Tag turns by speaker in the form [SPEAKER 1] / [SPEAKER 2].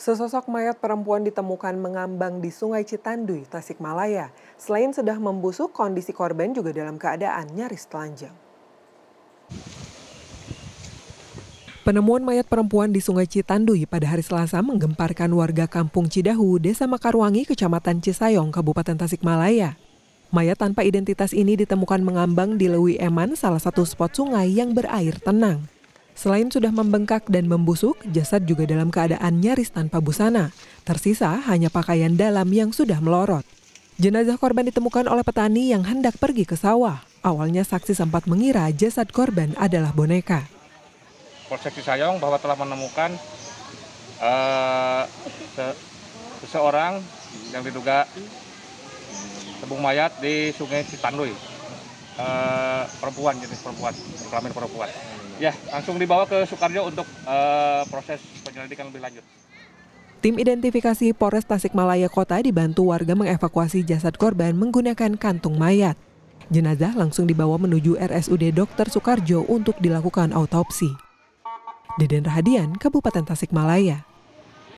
[SPEAKER 1] Sesosok mayat perempuan ditemukan mengambang di Sungai Citanduy, Tasikmalaya. Selain sudah membusuk, kondisi korban juga dalam keadaan nyaris telanjang. Penemuan mayat perempuan di Sungai Citanduy pada hari Selasa menggemparkan warga kampung Cidahu, Desa Makarwangi, Kecamatan Cisayong, Kabupaten Tasikmalaya. Mayat tanpa identitas ini ditemukan mengambang di Lewi Eman, salah satu spot sungai yang berair tenang. Selain sudah membengkak dan membusuk, jasad juga dalam keadaan nyaris tanpa busana. Tersisa hanya pakaian dalam yang sudah melorot. Jenazah korban ditemukan oleh petani yang hendak pergi ke sawah. Awalnya saksi sempat mengira jasad korban adalah boneka.
[SPEAKER 2] Polsek Cisayong bahwa telah menemukan uh, se seseorang yang diduga tebung mayat di Sungai Citanduy. Uh, eh, perempuan jenis perempuan, kelamin perempuan. Ya, langsung dibawa ke Soekarjo untuk uh, proses penyelidikan lebih lanjut.
[SPEAKER 1] Tim identifikasi Polres Tasikmalaya Kota dibantu warga mengevakuasi jasad korban menggunakan kantung mayat. Jenazah langsung dibawa menuju RSUD Dr. Soekarjo untuk dilakukan autopsi. Deden Rahadian, Kabupaten Tasikmalaya.